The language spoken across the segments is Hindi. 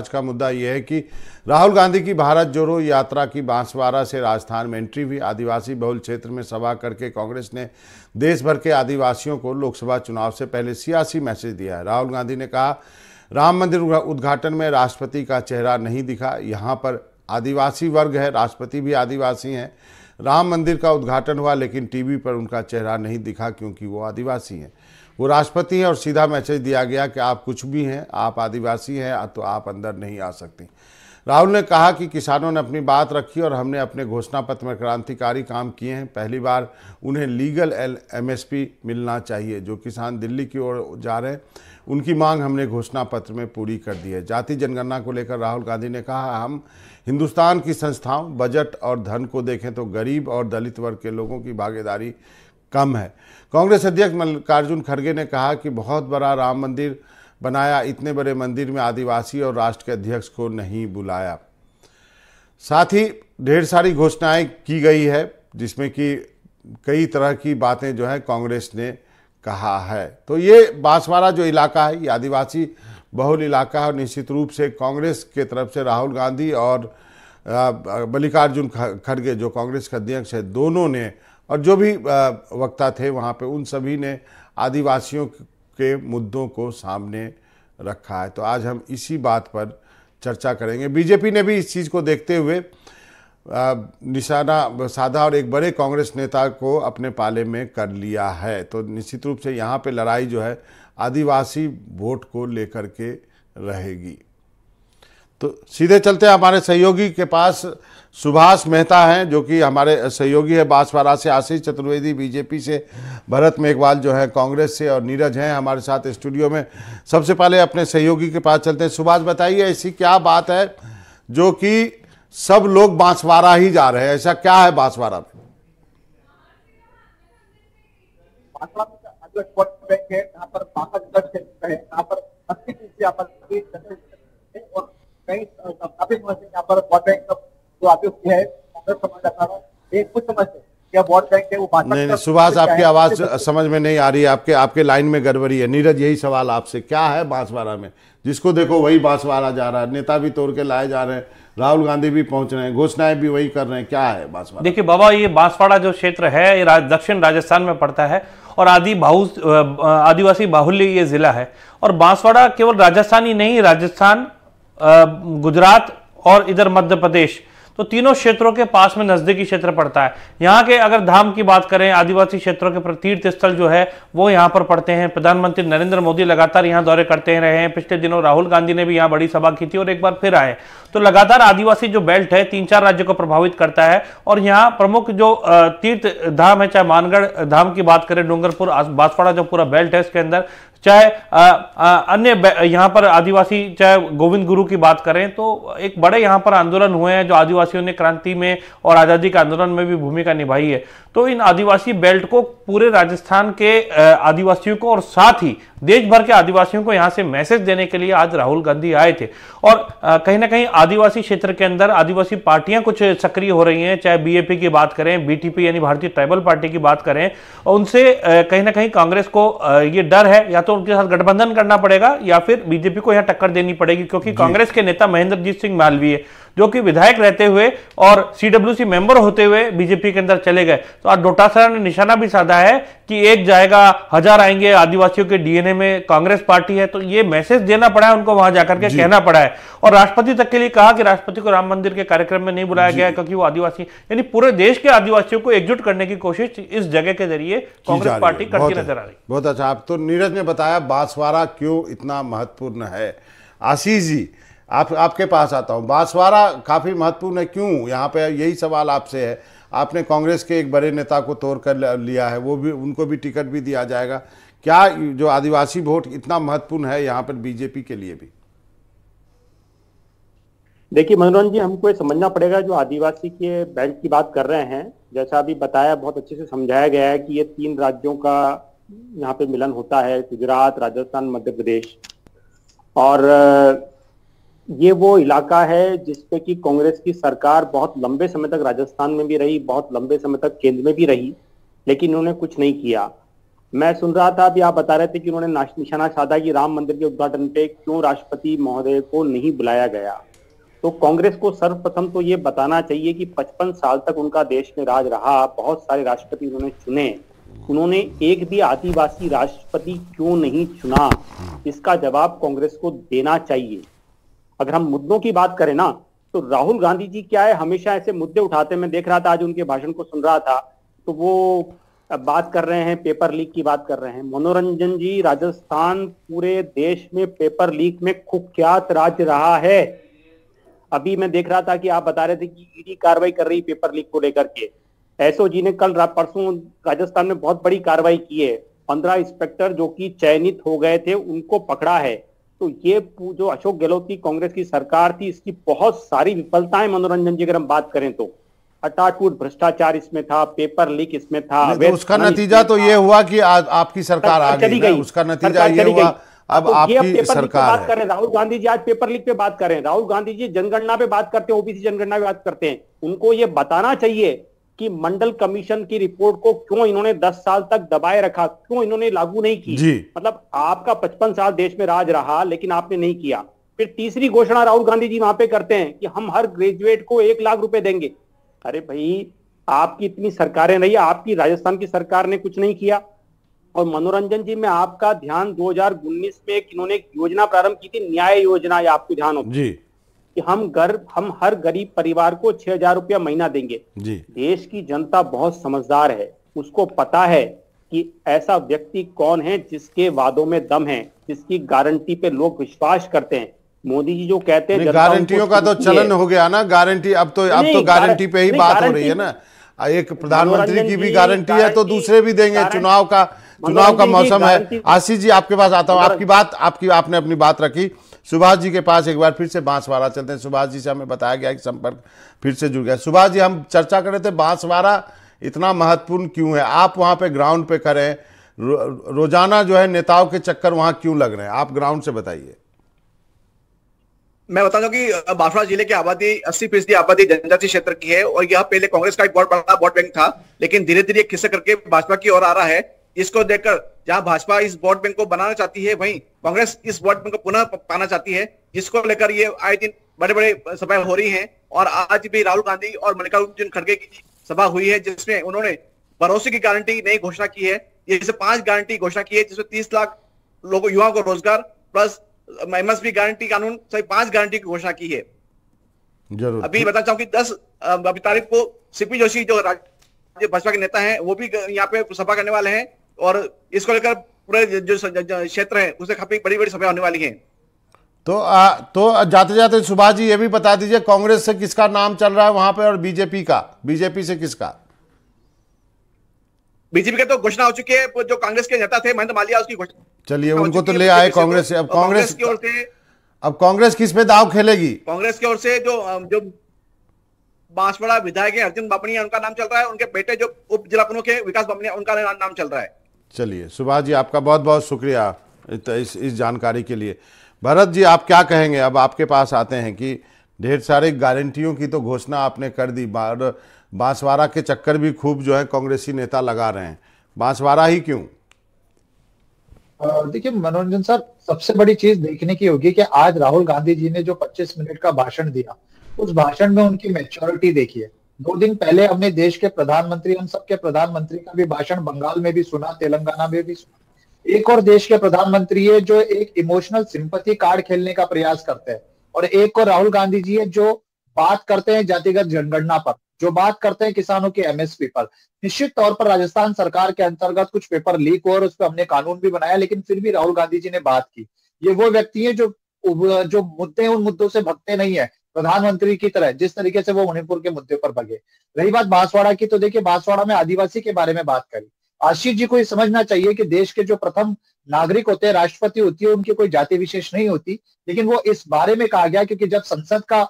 आज का मुद्दा यह है कि राहुल गांधी की भारत जोड़ो यात्रा की बांसवाड़ा से राजस्थान में एंट्री हुई आदिवासी बहुल क्षेत्र में सभा करके कांग्रेस ने देश भर के आदिवासियों को लोकसभा चुनाव से पहले सियासी मैसेज दिया है राहुल गांधी ने कहा राम मंदिर उद्घाटन में राष्ट्रपति का चेहरा नहीं दिखा यहाँ पर आदिवासी वर्ग है राष्ट्रपति भी आदिवासी हैं राम मंदिर का उद्घाटन हुआ लेकिन टीवी पर उनका चेहरा नहीं दिखा क्योंकि वो आदिवासी हैं वो राष्ट्रपति हैं और सीधा मैसेज दिया गया कि आप कुछ भी हैं आप आदिवासी हैं तो आप अंदर नहीं आ सकते राहुल ने कहा कि किसानों ने अपनी बात रखी और हमने अपने घोषणा पत्र में क्रांतिकारी काम किए हैं पहली बार उन्हें लीगल एल एमएसपी मिलना चाहिए जो किसान दिल्ली की ओर जा रहे हैं उनकी मांग हमने घोषणा पत्र में पूरी कर दी है जाति जनगणना को लेकर राहुल गांधी ने कहा हम हिंदुस्तान की संस्थाओं बजट और धन को देखें तो गरीब और दलित वर्ग के लोगों की भागीदारी कम है कांग्रेस अध्यक्ष मल्लिकार्जुन खड़गे ने कहा कि बहुत बड़ा राम मंदिर बनाया इतने बड़े मंदिर में आदिवासी और राष्ट्र के अध्यक्ष को नहीं बुलाया साथ ही ढेर सारी घोषणाएं की गई है जिसमें कि कई तरह की बातें जो है कांग्रेस ने कहा है तो ये बांसवाड़ा जो इलाका है ये आदिवासी बहुल इलाका है और निश्चित रूप से कांग्रेस के तरफ से राहुल गांधी और मल्लिकार्जुन खड़गे जो कांग्रेस के अध्यक्ष है दोनों ने और जो भी वक्ता थे वहाँ पे उन सभी ने आदिवासियों के मुद्दों को सामने रखा है तो आज हम इसी बात पर चर्चा करेंगे बीजेपी ने भी इस चीज़ को देखते हुए निशाना साधा और एक बड़े कांग्रेस नेता को अपने पाले में कर लिया है तो निश्चित रूप से यहाँ पे लड़ाई जो है आदिवासी वोट को लेकर के रहेगी तो सीधे चलते हैं हमारे सहयोगी के पास सुभाष मेहता हैं जो कि हमारे सहयोगी है बांसवाड़ा से आशीष चतुर्वेदी बीजेपी से भरत मेघवाल जो हैं कांग्रेस से और नीरज हैं हमारे साथ स्टूडियो में सबसे पहले अपने सहयोगी के पास चलते हैं सुभाष बताइए ऐसी क्या बात है जो कि सब लोग बांसवाड़ा ही जा रहे हैं ऐसा क्या है बांसवाड़ा में यहाँ तो पर बासठ यहाँ पर अस्सी नहीं नहीं सुभाष आपकी आवाज समझ में नहीं आ रही है आपके आपके लाइन में गड़बड़ी है नीरज यही सवाल आपसे क्या है बांसवाड़ा में जिसको देखो वही बांसवाड़ा जा रहा है नेता भी तोड़ के लाए जा रहे हैं राहुल गांधी भी पहुंच रहे हैं घोषणाएं भी वही कर रहे हैं क्या है बांसवाड़ा देखिए बाबा ये बांसवाड़ा जो क्षेत्र है ये राज, दक्षिण राजस्थान में पड़ता है और आदि बाहु आदिवासी बाहुल्य ये जिला है और बांसवाड़ा केवल राजस्थान ही नहीं राजस्थान गुजरात और इधर मध्य प्रदेश तो तीनों क्षेत्रों के पास में नजदीकी क्षेत्र पड़ता है यहाँ के अगर धाम की बात करें आदिवासी क्षेत्रों के तीर्थ स्थल जो है वो यहाँ पर पड़ते हैं प्रधानमंत्री नरेंद्र मोदी लगातार यहाँ दौरे करते रहे हैं पिछले दिनों राहुल गांधी ने भी यहाँ बड़ी सभा की थी और एक बार फिर आए तो लगातार आदिवासी जो बेल्ट है तीन चार राज्यों को प्रभावित करता है और यहाँ प्रमुख जो तीर्थ धाम है चाहे मानगढ़ धाम की बात करें डूंगरपुर बांसवाड़ा जो पूरा बेल्ट है इसके अंदर चाहे अन्य यहाँ पर आदिवासी चाहे गोविंद गुरु की बात करें तो एक बड़े यहाँ पर आंदोलन हुए हैं जो आदिवासियों ने क्रांति में और आज़ादी के आंदोलन में भी भूमिका निभाई है तो इन आदिवासी बेल्ट को पूरे राजस्थान के आदिवासियों को और साथ ही देश भर के आदिवासियों को यहाँ से मैसेज देने के लिए आज राहुल गांधी आए थे और कहीं ना कहीं आदिवासी क्षेत्र के अंदर आदिवासी पार्टियां कुछ सक्रिय हो रही हैं चाहे बीएपी की बात करें बीटीपी यानी भारतीय ट्राइबल पार्टी की बात करें और उनसे कहीं ना कहीं कांग्रेस को ये डर है या तो उनके साथ गठबंधन करना पड़ेगा या फिर बीजेपी को यहाँ टक्कर देनी पड़ेगी क्योंकि कांग्रेस के नेता महेंद्रजीत सिंह मालवीय जो कि विधायक रहते हुए और सीडब्ल्यूसी मेंबर होते हुए बीजेपी के अंदर चले गए तो आज डोटासरा ने निशाना भी साधा है कि एक जाएगा हजार आएंगे आदिवासियों के डीएनए में कांग्रेस पार्टी है तो ये मैसेज देना पड़ा है उनको वहां जाकर के कहना पड़ा है और राष्ट्रपति तक के लिए कहा कि राष्ट्रपति को राम मंदिर के कार्यक्रम में नहीं बुलाया गया क्योंकि वो आदिवासी यानी पूरे देश के आदिवासियों को एकजुट करने की कोशिश इस जगह के जरिए कांग्रेस पार्टी करती नजर आ रही बहुत अच्छा आप तो नीरज ने बताया बांसवारा क्यों इतना महत्वपूर्ण है आशीष जी आप आपके पास आता हूँ बांसवारा काफ़ी महत्वपूर्ण है क्यों यहाँ पे यही सवाल आपसे है आपने कांग्रेस के एक बड़े नेता को तोड़ कर लिया है वो भी उनको भी टिकट भी दिया जाएगा क्या जो आदिवासी वोट इतना महत्वपूर्ण है यहाँ पर बीजेपी के लिए भी देखिए मनोरंजन जी हमको ये समझना पड़ेगा जो आदिवासी के बेल्ट की बात कर रहे हैं जैसा अभी बताया बहुत अच्छे से समझाया गया है कि ये तीन राज्यों का यहाँ पे मिलन होता है गुजरात राजस्थान मध्य प्रदेश और ये वो इलाका है जिसपे की कांग्रेस की सरकार बहुत लंबे समय तक राजस्थान में भी रही बहुत लंबे समय तक केंद्र में भी रही लेकिन उन्होंने कुछ नहीं किया मैं सुन रहा था अभी आप बता रहे थे कि उन्होंने निशाना साधा कि राम मंदिर के उद्घाटन पे क्यों राष्ट्रपति महोदय को नहीं बुलाया गया तो कांग्रेस को सर्वप्रथम तो ये बताना चाहिए कि 55 साल तक उनका देश में राज रहा बहुत सारे राष्ट्रपति उन्होंने चुने उन्होंने एक भी आदिवासी राष्ट्रपति क्यों नहीं चुना इसका जवाब कांग्रेस को देना चाहिए अगर हम मुद्दों की बात करें ना तो राहुल गांधी जी क्या है हमेशा ऐसे मुद्दे उठाते मैं देख रहा था आज उनके भाषण को सुन रहा था तो वो बात कर रहे हैं पेपर लीक की बात कर रहे हैं मनोरंजन जी राजस्थान पूरे देश में पेपर लीक में कुख्यात राज्य रहा है अभी मैं देख रहा था कि आप बता रहे थे कि ईडी कार्रवाई कर रही पेपर लीक को लेकर के एसओ जी ने कल परसों राजस्थान में बहुत बड़ी कार्रवाई की है पंद्रह इंस्पेक्टर जो कि चयनित हो गए थे उनको पकड़ा है तो ये जो अशोक गहलोत की कांग्रेस की सरकार थी इसकी बहुत सारी विफलताएं मनोरंजन जी अगर हम बात करें तो अटाटूट भ्रष्टाचार इसमें था पेपर लीक इसमें था तो उसका नतीजा तो ये हुआ कि आ, आपकी सरकार आ गई गई उसका नतीजा ये हुआ अब तो आपकी ये पेपर सरकार बात कर रहे हैं राहुल गांधी जी आज पेपर लीक पे बात कर रहे हैं राहुल गांधी जी जनगणना पे बात करते हैं ओबीसी जनगणना पे बात करते हैं उनको ये बताना चाहिए कि मंडल कमीशन की रिपोर्ट को क्यों इन्होंने 10 साल तक दबाए रखा क्यों इन्होंने लागू नहीं की मतलब आपका 55 साल देश में राज रहा लेकिन आपने नहीं किया फिर तीसरी घोषणा राहुल गांधी जी वहां पे करते हैं कि हम हर ग्रेजुएट को एक लाख रुपए देंगे अरे भाई आपकी इतनी सरकारें रही आपकी राजस्थान की सरकार ने कुछ नहीं किया और मनोरंजन जी में आपका ध्यान दो में इन्होंने एक योजना प्रारंभ की थी न्याय योजना आपको ध्यान हो जी कि हम घर हम हर गरीब परिवार को छह हजार रुपया महीना देंगे देश की जनता बहुत समझदार है उसको पता है कि ऐसा व्यक्ति कौन है जिसके वादों में दम है जिसकी गारंटी पे लोग विश्वास करते हैं मोदी जी जो कहते हैं गारंटियों का तो चलन हो गया ना गारंटी अब तो अब तो गारंटी पे ही बात हो रही है ना एक प्रधानमंत्री की भी गारंटी है तो दूसरे भी देंगे चुनाव का चुनाव का मौसम है आशीष जी आपके पास आता हूँ आपकी बात आपकी आपने अपनी बात रखी सुभाष जी के पास एक बार फिर से बांसवाड़ा चलते हैं सुभाष जी से हमें बताया गया कि संपर्क फिर से जुड़ गया सुभाष जी हम चर्चा कर रहे थे बांसवाड़ा इतना महत्वपूर्ण क्यों है आप वहाँ पे ग्राउंड पे करें रो, रोजाना जो है नेताओं के चक्कर वहाँ क्यों लग रहे हैं आप ग्राउंड से बताइए मैं बता दूं कि बांसवाड़ा जिले की आबादी अस्सी फीसदी आबादी जनजातीय क्षेत्र की है और यह पहले कांग्रेस का एक बहुत बड़ा वोट बैंक था लेकिन धीरे धीरे खिसक करके भाजपा की ओर आ रहा है इसको देखकर जहां भाजपा इस वोट बैंक को बनाना चाहती है वहीं कांग्रेस इस वोट बैंक को पुनः पाना चाहती है जिसको लेकर ये आए दिन बड़े बड़े सभाएं हो रही हैं और आज भी राहुल गांधी और मल्लिकार्जुन खड़गे की सभा हुई है जिसमें उन्होंने भरोसे की गारंटी नई घोषणा की है जैसे पांच गारंटी घोषणा की है जिसमें तीस लाख लोगों युवाओं को रोजगार प्लस एमएसपी गारंटी कानून सभी पांच गारंटी की घोषणा की है जरूर अभी बता चाहूँ की दस अभी तारीख को सीपी जोशी जो भाजपा के नेता हैं वो भी यहाँ पे सभा करने वाले हैं और इसको लेकर पूरे जो क्षेत्र है उसे काफी बड़ी बड़ी सभा होने वाली है तो आ, तो जाते जाते सुभाष जी ये भी बता दीजिए कांग्रेस से किसका नाम चल रहा है वहां पर और बीजेपी का बीजेपी से किसका बीजेपी का तो घोषणा हो चुकी है जो कांग्रेस के नेता थे महेंद्र मालिया उसकी घोषणा चलिए हाँ, उनको तो ले आए कांग्रेस से अब कांग्रेस की ओर से अब कांग्रेस किस पे दाव खेलेगी कांग्रेस की ओर से जो जो बांसवाड़ा विधायक है अर्जुन बापनिया उनका नाम चल रहा है उनके बेटे जो उप जिला प्रमुख है विकास बापनिया उनका नाम चल रहा है चलिए सुभाष जी आपका बहुत बहुत शुक्रिया इस इस जानकारी के लिए भरत जी आप क्या कहेंगे अब आपके पास आते हैं कि ढेर सारे गारंटियों की तो घोषणा आपने कर दी बार बांसवाड़ा के चक्कर भी खूब जो है कांग्रेसी नेता लगा रहे हैं बांसवाड़ा ही क्यों देखिए मनोरंजन सर सबसे बड़ी चीज देखने की होगी कि आज राहुल गांधी जी ने जो 25 मिनट का भाषण दिया उस भाषण में उनकी मेच्योरिटी देखिए दो दिन पहले हमने देश के प्रधानमंत्री हम सबके प्रधानमंत्री का भी भाषण बंगाल में भी सुना तेलंगाना में भी सुना एक और देश के प्रधानमंत्री है जो एक इमोशनल सिंपथी कार्ड खेलने का प्रयास करते हैं और एक और राहुल गांधी जी है जो बात करते हैं जातिगत जनगणना पर जो बात करते हैं किसानों के एमएसपी पर निश्चित तौर पर राजस्थान सरकार के अंतर्गत कुछ पेपर लीक हुआ और उस पर हमने कानून भी बनाया लेकिन फिर भी राहुल गांधी जी ने बात की ये वो व्यक्ति है जो जो मुद्दे उन मुद्दों से भगते नहीं है प्रधानमंत्री की तरह जिस तरीके से वो मणिपुर के मुद्दे पर भगे रही बात बांसवाड़ा की तो देखिए बांसवाड़ा में आदिवासी के बारे में बात करी आशीष जी को ये समझना चाहिए कि देश के जो प्रथम नागरिक होते हैं राष्ट्रपति होती है उनकी कोई जाति विशेष नहीं होती लेकिन वो इस बारे में कहा गया क्योंकि जब संसद का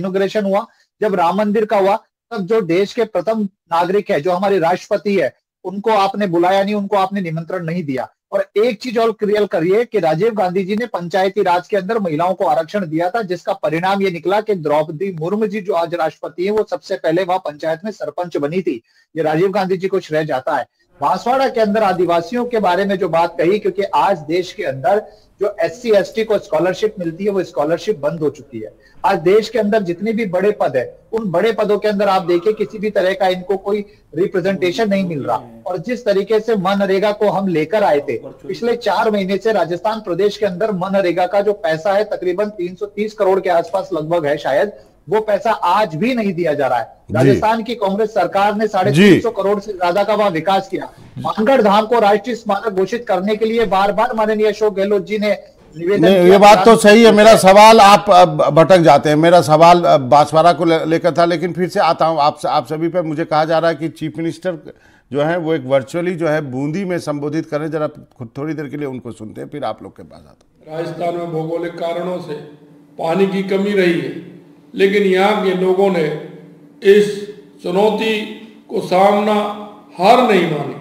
इनोग्रेशन हुआ जब राम मंदिर का हुआ तब जो देश के प्रथम नागरिक है जो हमारे राष्ट्रपति है उनको आपने बुलाया नहीं उनको आपने निमंत्रण नहीं दिया और एक चीज और क्लियर करिए कि राजीव गांधी जी ने पंचायती राज के अंदर महिलाओं को आरक्षण दिया था जिसका परिणाम ये निकला कि द्रौपदी मुर्मू जी जो आज राष्ट्रपति हैं वो सबसे पहले वहां पंचायत में सरपंच बनी थी ये राजीव गांधी जी को श्रेय जाता है बांसवाड़ा के अंदर आदिवासियों के बारे में जो बात कही क्योंकि आज देश के अंदर जो एस सी को स्कॉलरशिप मिलती है वो स्कॉलरशिप बंद हो चुकी है आज देश के अंदर जितने भी बड़े पद है उन बड़े पदों के अंदर आप देखिए किसी भी तरह का इनको कोई रिप्रेजेंटेशन नहीं मिल रहा और जिस तरीके से मनरेगा को हम लेकर आए थे पिछले चार महीने से राजस्थान प्रदेश के अंदर मनरेगा का जो पैसा है तकरीबन 330 करोड़ के आसपास लगभग है शायद वो पैसा आज भी नहीं दिया जा रहा है राजस्थान की कांग्रेस सरकार ने साढ़े तीन सौ करोड़ से ज्यादा का वहां विकास किया मानगढ़ धाम को राष्ट्रीय स्मारक घोषित करने के लिए बार बार माननीय अशोक गहलोत जी ने ये बात तो सही है मेरा सवाल आप भटक जाते हैं मेरा सवाल बांसवाड़ा को लेकर था लेकिन फिर से आता हूँ आप, आप सभी पर मुझे कहा जा रहा है कि चीफ मिनिस्टर जो है वो एक वर्चुअली जो है बूंदी में संबोधित करें जरा खुद थोड़ी देर के लिए उनको सुनते हैं फिर आप लोग के पास आता राजस्थान में भौगोलिक कारणों से पानी की कमी रही है लेकिन यहाँ के लोगों ने इस चुनौती को सामना हार नहीं मानी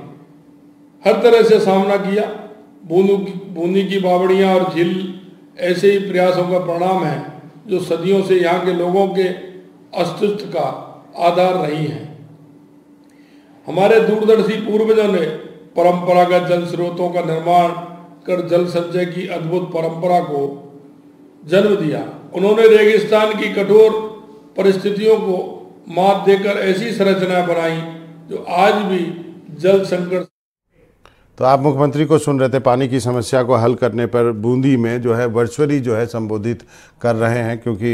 हर तरह से सामना किया बूंदू बूंदी की बावड़ियाँ और झील ऐसे ही प्रयासों का परिणाम है जो सदियों से यहाँ के लोगों के अस्तित्व का आधार रही है हमारे दूरदर्शी पूर्वजों ने परंपरागत जल स्रोतों का निर्माण कर जल संचय की अद्भुत परंपरा को जन्म दिया उन्होंने रेगिस्तान की कठोर परिस्थितियों को मात देकर ऐसी संरचना बनाई जो आज भी जल संकट तो आप मुख्यमंत्री को सुन रहे थे पानी की समस्या को हल करने पर बूंदी में जो है वर्चुअली जो है संबोधित कर रहे हैं क्योंकि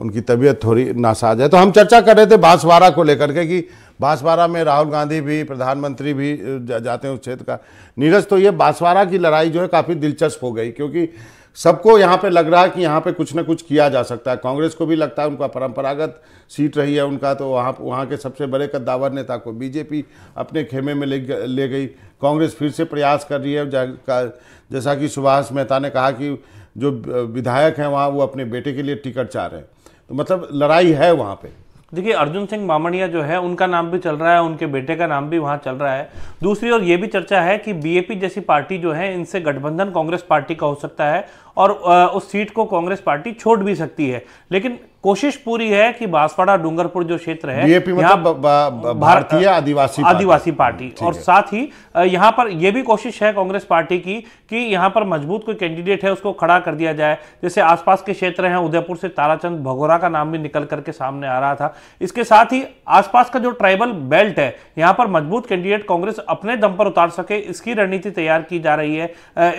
उनकी तबीयत थोड़ी नासाज है तो हम चर्चा कर रहे थे बांसवाड़ा को लेकर के कि बांसवाड़ा में राहुल गांधी भी प्रधानमंत्री भी जाते हैं उस क्षेत्र का नीरज तो ये बांसवाड़ा की लड़ाई जो है काफ़ी दिलचस्प हो गई क्योंकि सबको यहाँ पे लग रहा है कि यहाँ पे कुछ ना कुछ किया जा सकता है कांग्रेस को भी लगता है उनका परंपरागत सीट रही है उनका तो वहाँ वहाँ के सबसे बड़े कद्दावर नेता को बीजेपी अपने खेमे में ले ले गई कांग्रेस फिर से प्रयास कर रही है जैसा कि सुभाष मेहता ने कहा कि जो विधायक हैं वहाँ वो अपने बेटे के लिए टिकट चाह रहे हैं तो मतलब लड़ाई है वहाँ पर देखिए अर्जुन सिंह मामणिया जो है उनका नाम भी चल रहा है उनके बेटे का नाम भी वहाँ चल रहा है दूसरी ओर ये भी चर्चा है कि बीएपी जैसी पार्टी जो है इनसे गठबंधन कांग्रेस पार्टी का हो सकता है और उस सीट को कांग्रेस पार्टी छोड़ भी सकती है लेकिन कोशिश पूरी है कि बांसवाड़ा डूंगरपुर जो क्षेत्र है मतलब भारतीय आदिवासी आदिवासी पार्टी, पार्टी। और साथ ही यहां पर यह भी कोशिश है कांग्रेस पार्टी की कि यहां पर मजबूत कोई कैंडिडेट है उसको खड़ा कर दिया जाए जैसे आसपास के क्षेत्र हैं उदयपुर से ताराचंद भगोरा का नाम भी निकल करके सामने आ रहा था इसके साथ ही आसपास का जो ट्राइबल बेल्ट है यहाँ पर मजबूत कैंडिडेट कांग्रेस अपने दम पर उतार सके इसकी रणनीति तैयार की जा रही है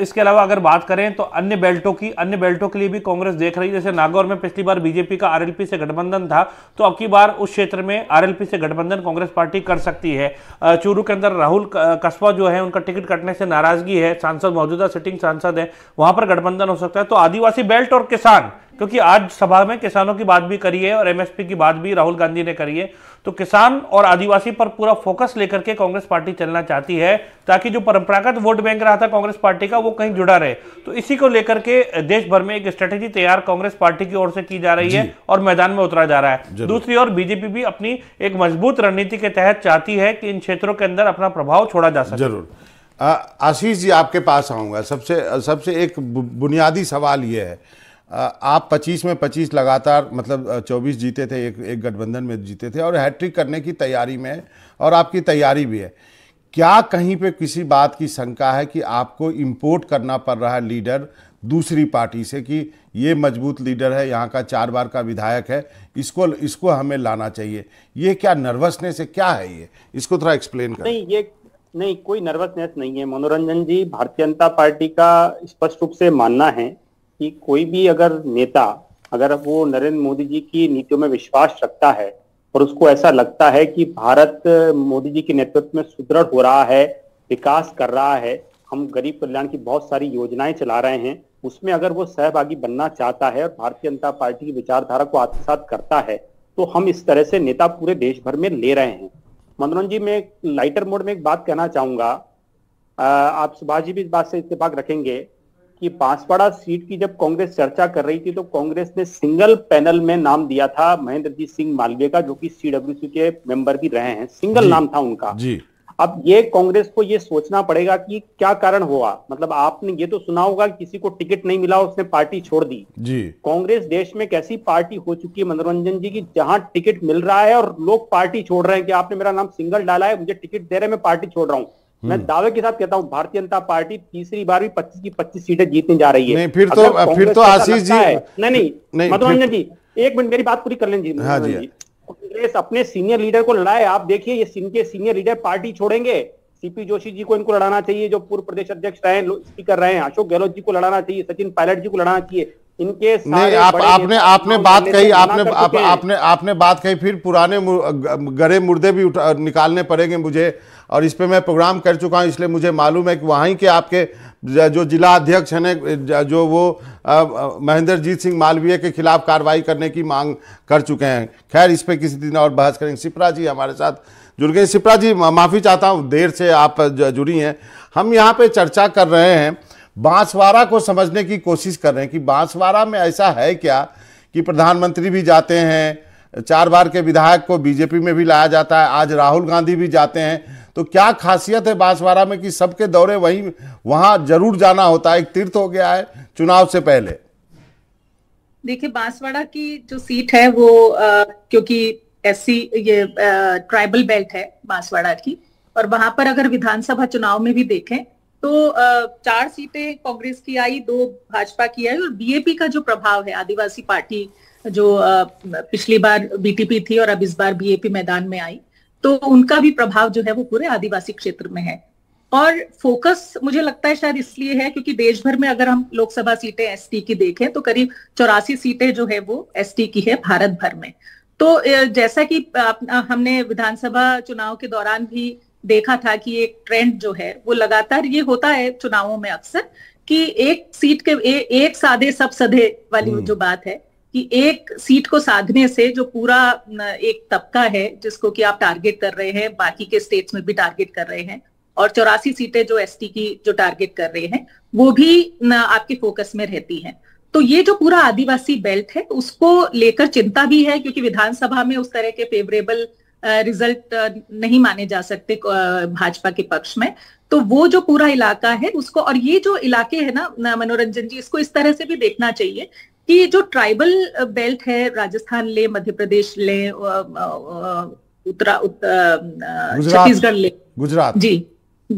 इसके अलावा अगर बात करें तो अन्य बेल्टों बेल्टों की अन्य बेल्टों के लिए भी कांग्रेस देख रही है जैसे नागौर में पिछली बार बीजेपी का आरएलपी से गठबंधन था तो अब की बार उस क्षेत्र में आरएलपी से गठबंधन कांग्रेस पार्टी कर सकती है चूरू के अंदर राहुल कस्बा जो है उनका टिकट कटने से नाराजगी है सांसद मौजूदा सिटिंग सांसद है वहां पर गठबंधन हो सकता है तो आदिवासी बेल्ट और किसान क्योंकि आज सभा में किसानों की बात भी करी है और एमएसपी की बात भी राहुल गांधी ने करी है तो किसान और आदिवासी पर पूरा फोकस लेकर के कांग्रेस पार्टी चलना चाहती है ताकि जो परंपरागत वोट बैंक रहा था कांग्रेस पार्टी का वो कहीं जुड़ा रहे तो इसी को लेकर के देश भर में एक स्ट्रेटेजी तैयार कांग्रेस पार्टी की ओर से की जा रही है और मैदान में उतरा जा रहा है दूसरी ओर बीजेपी भी अपनी एक मजबूत रणनीति के तहत चाहती है कि इन क्षेत्रों के अंदर अपना प्रभाव छोड़ा जा सके जरूर आशीष जी आपके पास आऊंगा सबसे सबसे एक बुनियादी सवाल यह है आप 25 में 25 लगातार मतलब 24 जीते थे एक एक गठबंधन में जीते थे और हैट्रिक करने की तैयारी में और आपकी तैयारी भी है क्या कहीं पे किसी बात की शंका है कि आपको इंपोर्ट करना पड़ रहा है लीडर दूसरी पार्टी से कि ये मजबूत लीडर है यहाँ का चार बार का विधायक है इसको इसको हमें लाना चाहिए ये क्या नर्वसनेस है क्या है ये इसको थोड़ा एक्सप्लेन कर नहीं ये नहीं कोई नर्वसनेस नहीं है मनोरंजन जी भारतीय जनता पार्टी का स्पष्ट रूप से मानना है कि कोई भी अगर नेता अगर वो नरेंद्र मोदी जी की नीतियों में विश्वास रखता है और उसको ऐसा लगता है कि भारत मोदी जी के नेतृत्व में सुदृढ़ हो रहा है विकास कर रहा है हम गरीब कल्याण की बहुत सारी योजनाएं चला रहे हैं उसमें अगर वो सहभागी बनना चाहता है और भारतीय जनता पार्टी की विचारधारा को आत्मसात करता है तो हम इस तरह से नेता पूरे देश भर में ले रहे हैं मनोरंजन जी मैं लाइटर मोड में एक बात कहना चाहूंगा आप सुभाष जी भी इस बात से इतफाक रखेंगे कि बांसवाड़ा सीट की जब कांग्रेस चर्चा कर रही थी तो कांग्रेस ने सिंगल पैनल में नाम दिया था महेंद्र जी सिंह मालवीय का जो कि सीडब्ल्यूसी के मेंबर भी रहे हैं सिंगल नाम था उनका जी अब ये कांग्रेस को ये सोचना पड़ेगा कि क्या कारण हुआ मतलब आपने ये तो सुना होगा किसी को टिकट नहीं मिला उसने पार्टी छोड़ दी जी कांग्रेस देश में कैसी पार्टी हो चुकी है मनोरंजन जी की जहां टिकट मिल रहा है और लोग पार्टी छोड़ रहे हैं कि आपने मेरा नाम सिंगल डाला है मुझे टिकट दे रहे मैं पार्टी छोड़ रहा हूँ मैं हम्म। दावे के साथ कहता हूँ भारतीय जनता पार्टी तीसरी बार भी पच्चीस की पच्चीस सीटें जीतने जा रही है नहीं फिर तो फिर तो आशीष जी नहीं नहीं मधुरंजन तो- जी एक मिनट मेरी बात पूरी कर लें हाँ जी कांग्रेस अपने सीनियर लीडर को लड़ाए आप देखिए ये इनके सीनियर लीडर पार्टी छोड़ेंगे सीपी जोशी जी को इनको लड़ाना चाहिए जो पूर्व प्रदेश अध्यक्ष रहे स्पीकर रहे हैं अशोक गहलोत जी को लड़ाना चाहिए सचिन पायलट जी को लड़ाना चाहिए इनके नहीं आप आपने आपने बात कही आपने आप, आपने आपने बात कही फिर पुराने गरे मुर्दे भी निकालने पड़ेंगे मुझे और इस पे मैं प्रोग्राम कर चुका हूँ इसलिए मुझे मालूम है कि वहीं के आपके जो जिला अध्यक्ष हैं जो वो महेंद्र जीत सिंह मालवीय के खिलाफ कार्रवाई करने की मांग कर चुके हैं खैर इस पर किसी दिन और बहस करेंगे सिपरा जी हमारे साथ जुड़ गए सिपरा जी माफ़ी चाहता हूँ देर से आप जुड़ी हैं हम यहाँ पर चर्चा कर रहे हैं बांसवाड़ा को समझने की कोशिश कर रहे हैं कि बांसवाड़ा में ऐसा है क्या कि प्रधानमंत्री भी जाते हैं चार बार के विधायक को बीजेपी में भी लाया जाता है आज राहुल गांधी भी जाते हैं तो क्या खासियत है बांसवाड़ा में कि सबके दौरे वहीं वहां जरूर जाना होता है एक तीर्थ हो गया है चुनाव से पहले देखिए बांसवाड़ा की जो सीट है वो आ, क्योंकि ऐसी ये आ, ट्राइबल बेल्ट है बांसवाड़ा की और वहां पर अगर विधानसभा चुनाव में भी देखें तो चार सीटें कांग्रेस की आई दो भाजपा की आई और बीएपी का जो प्रभाव है आदिवासी पार्टी जो पिछली बार बीटीपी थी और अब इस बार बीएपी मैदान में आई तो उनका भी प्रभाव जो है वो पूरे आदिवासी क्षेत्र में है और फोकस मुझे लगता है शायद इसलिए है क्योंकि देश भर में अगर हम लोकसभा सीटें एसटी की देखें तो करीब चौरासी सीटें जो है वो एसटी की है भारत भर में तो जैसा कि हमने विधानसभा चुनाव के दौरान भी देखा था कि एक ट्रेंड जो है वो लगातार ये होता है चुनावों में अक्सर कि एक सीट के ए, एक साधे सब सधे वाली हम्म। जो बात है कि एक सीट को साधने से जो पूरा एक तबका है जिसको कि आप टारगेट कर रहे हैं बाकी के स्टेट्स में भी टारगेट कर रहे हैं और चौरासी सीटें जो एसटी की जो टारगेट कर रहे हैं वो भी आपके फोकस में रहती हैं तो ये जो पूरा आदिवासी बेल्ट है उसको लेकर चिंता भी है क्योंकि विधानसभा में उस तरह के फेवरेबल रिजल्ट नहीं माने जा सकते भाजपा के पक्ष में तो वो जो पूरा इलाका है उसको और ये जो इलाके है ना मनोरंजन जी इसको इस तरह से भी देखना चाहिए कि जो ट्राइबल बेल्ट है राजस्थान ले मध्य प्रदेश ले उत्तरा छत्तीसगढ़ ले गुजरात जी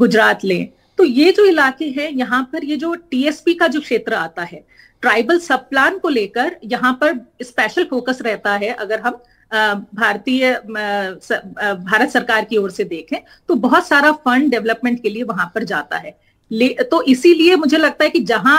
गुजरात ले तो ये जो इलाके हैं यहाँ पर ये जो टीएसपी का जो क्षेत्र आता है ट्राइबल सब प्लान को लेकर यहाँ पर स्पेशल फोकस रहता है अगर हम भारतीय भारत सरकार की ओर से देखें तो बहुत सारा फंड डेवलपमेंट के लिए वहां पर जाता है तो इसीलिए मुझे लगता है कि जहां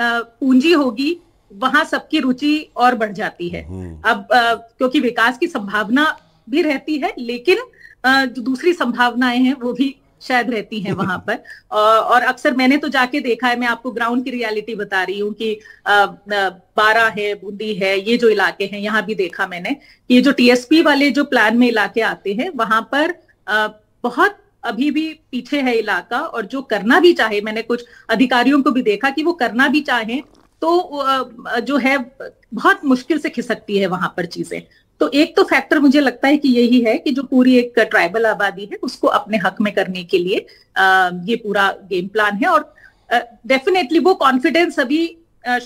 पूंजी होगी वहां सबकी रुचि और बढ़ जाती है हम्म। अब क्योंकि विकास की संभावना भी रहती है लेकिन जो दूसरी संभावनाएं हैं वो भी शायद रहती हैं वहां पर और, अक्सर मैंने तो जाके देखा है मैं आपको ग्राउंड की रियलिटी बता रही हूँ कि बारह है बूंदी है ये जो इलाके हैं यहाँ भी देखा मैंने कि जो टीएसपी वाले जो प्लान में इलाके आते हैं वहां पर बहुत अभी भी पीछे है इलाका और जो करना भी चाहे मैंने कुछ अधिकारियों को भी देखा कि वो करना भी चाहे तो जो है बहुत मुश्किल से खिसकती है वहां पर चीजें तो एक तो फैक्टर मुझे लगता है कि यही है कि जो पूरी एक ट्राइबल आबादी है उसको अपने हक में करने के लिए ये पूरा गेम प्लान है और डेफिनेटली वो कॉन्फिडेंस अभी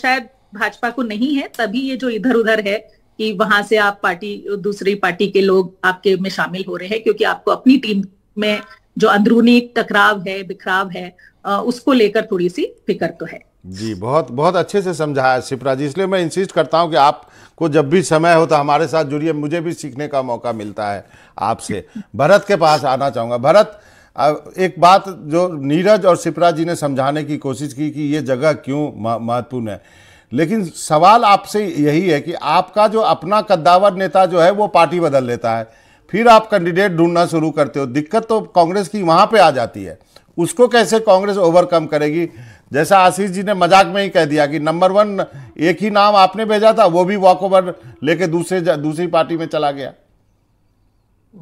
शायद भाजपा को नहीं है तभी ये जो इधर उधर है कि वहां से आप पार्टी दूसरी पार्टी के लोग आपके में शामिल हो रहे हैं क्योंकि आपको अपनी टीम में जो अंदरूनी टकराव है बिखराव है उसको लेकर थोड़ी सी फिक्र तो है जी बहुत बहुत अच्छे से समझाया शिप्रा जी इसलिए मैं इंसिस्ट करता हूँ कि आपको जब भी समय हो तो हमारे साथ जुड़िए मुझे भी सीखने का मौका मिलता है आपसे भरत के पास आना चाहूँगा भरत एक बात जो नीरज और शिप्रा जी ने समझाने की कोशिश की कि ये जगह क्यों महत्वपूर्ण है लेकिन सवाल आपसे यही है कि आपका जो अपना कद्दावर नेता जो है वो पार्टी बदल लेता है फिर आप कैंडिडेट ढूंढना शुरू करते हो दिक्कत तो कांग्रेस की वहाँ पर आ जाती है उसको कैसे कांग्रेस ओवरकम करेगी जैसा आशीष जी ने मजाक में ही कह दिया कि नंबर वन एक ही नाम आपने भेजा था वो भी वॉक ओवर लेके दूसरे दूसरी पार्टी में चला गया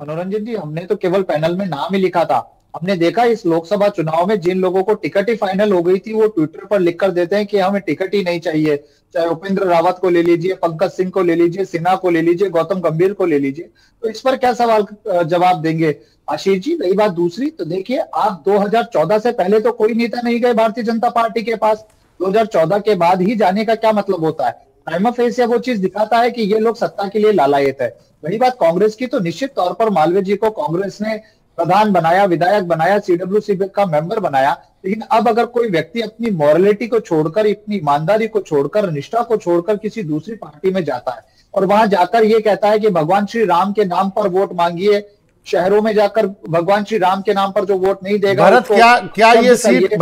मनोरंजन जी हमने तो केवल पैनल में नाम ही लिखा था हमने देखा इस लोकसभा चुनाव में जिन लोगों को टिकट ही फाइनल हो गई थी वो ट्विटर पर लिख कर देते हैं कि हमें टिकट ही नहीं चाहिए चाहे उपेंद्र रावत को ले लीजिए पंकज सिंह को ले लीजिए सिन्हा को ले लीजिए गौतम गंभीर को ले लीजिए तो इस पर क्या सवाल जवाब देंगे आशीष जी रही बात दूसरी तो देखिए आप 2014 से पहले तो कोई नेता नहीं गए भारतीय जनता पार्टी के पास 2014 के बाद ही जाने का क्या मतलब होता है वो चीज दिखाता है कि ये लोग सत्ता के लिए लालायत है वही बात कांग्रेस की तो निश्चित तौर पर मालवीय जी को कांग्रेस ने प्रधान बनाया विधायक बनाया सी का मेंबर बनाया लेकिन अब अगर कोई व्यक्ति अपनी मॉरलिटी को छोड़कर अपनी ईमानदारी को छोड़कर निष्ठा को छोड़कर किसी दूसरी पार्टी में जाता है और वहां जाकर ये कहता है कि भगवान श्री राम के नाम पर वोट मांगिए शहरों में जाकर भगवान श्री राम के नाम पर जो वोट नहीं देगा भरत तो क्या क्या ये सीट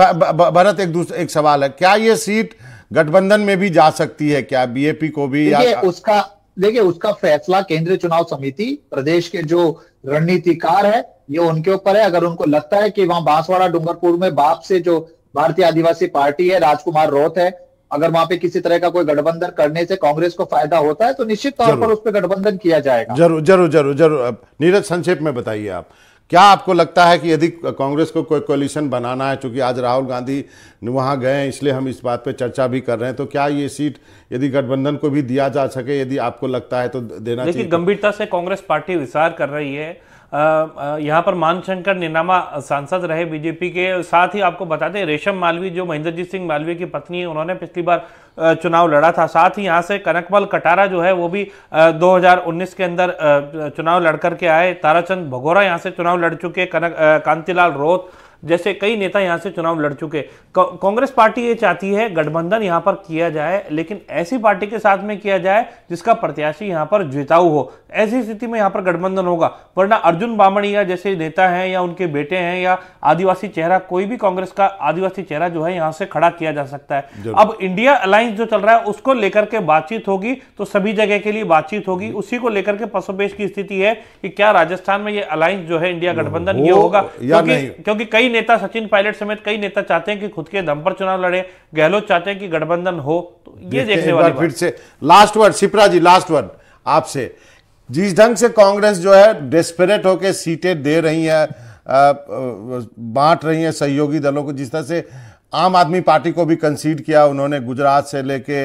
भरत एक दूसरा एक सवाल है क्या ये सीट गठबंधन में भी जा सकती है क्या बीएपी को भी या उसका देखिए उसका फैसला केंद्रीय चुनाव समिति प्रदेश के जो रणनीतिकार है ये उनके ऊपर है अगर उनको लगता है कि वहां बांसवाड़ा डूंगरपुर में बाप से जो भारतीय आदिवासी पार्टी है राजकुमार रोत है अगर वहां पे किसी तरह का कोई गठबंधन करने से कांग्रेस को फायदा होता है तो निश्चित तौर पर उस पर गठबंधन किया जाएगा जरूर जरूर जरूर जरूर नीरज संक्षेप में बताइए आप क्या आपको लगता है कि यदि कांग्रेस को कोई कोलिशन बनाना है चूंकि आज राहुल गांधी वहां गए हैं इसलिए हम इस बात पे चर्चा भी कर रहे हैं तो क्या ये सीट यदि गठबंधन को भी दिया जा सके यदि आपको लगता है तो देना चाहिए तो। गंभीरता से कांग्रेस पार्टी विचार कर रही है यहाँ पर मानशंकर निनामा सांसद रहे बीजेपी के साथ ही आपको बता दें रेशम मालवी जो महेंद्रजीत सिंह मालवीय की पत्नी है उन्होंने पिछली बार चुनाव लड़ा था साथ ही यहाँ से कनकमल कटारा जो है वो भी 2019 के अंदर चुनाव लड़ करके आए ताराचंद भगोरा यहाँ से चुनाव लड़ चुके कनक कांतिलाल रोत जैसे कई नेता यहां से चुनाव लड़ चुके कांग्रेस पार्टी ये चाहती है गठबंधन यहां पर किया जाए लेकिन ऐसी पार्टी के साथ में किया जाए जिसका प्रत्याशी यहां पर जिताऊ हो ऐसी स्थिति में यहां पर गठबंधन होगा वरना अर्जुन बामणिया जैसे नेता हैं या उनके बेटे हैं या आदिवासी चेहरा कोई भी कांग्रेस का आदिवासी चेहरा जो है यहां से खड़ा किया जा सकता है अब इंडिया अलायंस जो चल रहा है उसको लेकर के बातचीत होगी तो सभी जगह के लिए बातचीत होगी हम्म। उसी को लेकर के पसोपेश की स्थिति है कि क्या राजस्थान में ये अलायंस जो है इंडिया गठबंधन ये होगा क्योंकि कई कई नेता सचिन पायलट समेत कई नेता चाहते हैं कि खुद के दम पर चुनाव लड़े गहलोत चाहते हैं कि गठबंधन हो तो ये देखने वाले फिर से last word Sipra ji last word आपसे जिस ढंग से कांग्रेस जो है डेस्परेट होकर सीटें दे रही है बांट रही है सहयोगी दलों को जिस तरह से आम आदमी पार्टी को भी कंसीड किया उन्होंने गुजरात से लेके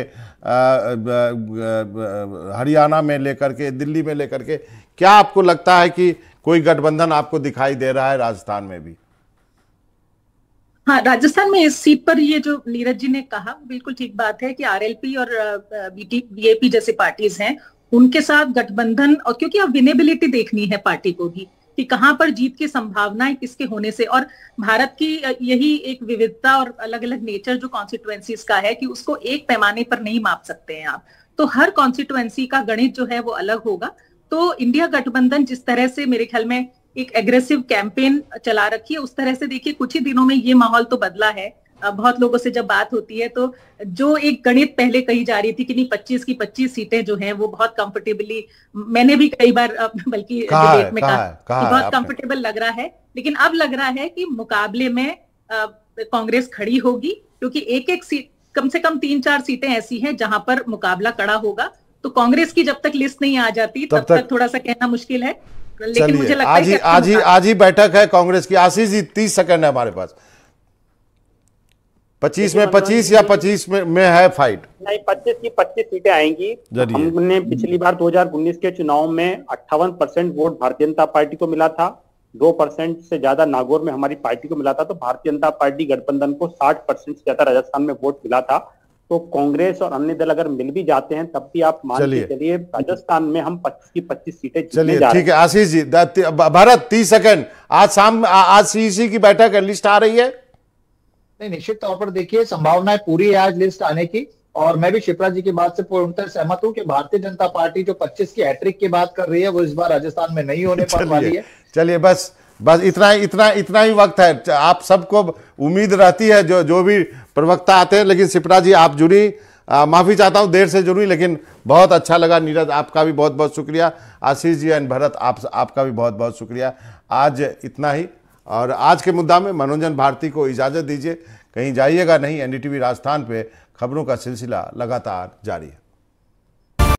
हरियाणा में लेकर के दिल्ली में लेकर के क्या आपको लगता है कि कोई गठबंधन आपको दिखाई दे रहा है राजस्थान में भी हाँ राजस्थान में इस सीट पर ये जो नीरज जी ने कहा बिल्कुल ठीक बात है कि आरएलपी और बीटी बीएपी जैसे पार्टीज हैं उनके साथ गठबंधन और क्योंकि अब विनेबिलिटी देखनी है पार्टी को भी कि कहाँ पर जीत की संभावनाएं किसके होने से और भारत की यही एक विविधता और अलग अलग नेचर जो कॉन्स्टिट्युएंसीज का है कि उसको एक पैमाने पर नहीं माप सकते हैं आप तो हर कॉन्स्टिट्युएंसी का गणित जो है वो अलग होगा तो इंडिया गठबंधन जिस तरह से मेरे ख्याल में एक एग्रेसिव कैंपेन चला रखी है उस तरह से देखिए कुछ ही दिनों में ये माहौल तो बदला है बहुत लोगों से जब बात होती है तो जो एक गणित पहले कही जा रही थी कि नहीं 25 की 25 सीटें जो हैं वो बहुत कंफर्टेबली मैंने भी कई बार बल्कि डिबेट में कहा, कि बहुत कंफर्टेबल लग रहा है लेकिन अब लग रहा है कि मुकाबले में कांग्रेस खड़ी होगी क्योंकि एक एक सीट कम से कम तीन चार सीटें ऐसी हैं जहां पर मुकाबला कड़ा होगा तो कांग्रेस की जब तक लिस्ट नहीं आ जाती तब, तक, तक थोड़ा सा कहना मुश्किल है चलिए आज ही आज ही अच्छा। आज ही बैठक है कांग्रेस की आशीष जी तीस सेकंड है हमारे पास पच्चीस में पच्चीस या पच्चीस में, में है फाइट नहीं पच्चीस की पच्चीस सीटें आएंगी हमने पिछली बार 2019 के चुनाव में अट्ठावन परसेंट वोट भारतीय जनता पार्टी को मिला था दो परसेंट से ज्यादा नागौर में हमारी पार्टी को मिला था तो भारतीय जनता पार्टी गठबंधन को साठ परसेंट से ज्यादा राजस्थान में वोट मिला था तो कांग्रेस और अन्य दल अगर मिल भी जाते हैं तब भी आप मान चलिए राजस्थान में हम पच्चीस की पच्चीस सीटें चलिए ठीक है आशीष जी भारत तीस सेकंड आज शाम आज सीसी की बैठक लिस्ट आ रही है नहीं निश्चित तौर पर देखिए संभावनाएं पूरी है आज लिस्ट आने की और मैं भी शिप्रा जी की बात से पूर्णतः सहमत हूँ कि भारतीय जनता पार्टी जो 25 की हैट्रिक की बात कर रही है वो इस बार राजस्थान में नहीं होने पर वाली है चलिए बस बस इतना इतना इतना ही वक्त है आप सबको उम्मीद रहती है जो जो भी प्रवक्ता आते हैं लेकिन सिपरा जी आप जुड़ी माफ़ी चाहता हूँ देर से जुड़ी लेकिन बहुत अच्छा लगा नीरज आपका भी बहुत बहुत शुक्रिया आशीष जी एंड भरत आप आपका भी बहुत बहुत शुक्रिया आज इतना ही और आज के मुद्दा में मनोरंजन भारती को इजाज़त दीजिए कहीं जाइएगा नहीं एनडीटीवी राजस्थान पे खबरों का सिलसिला लगातार जारी है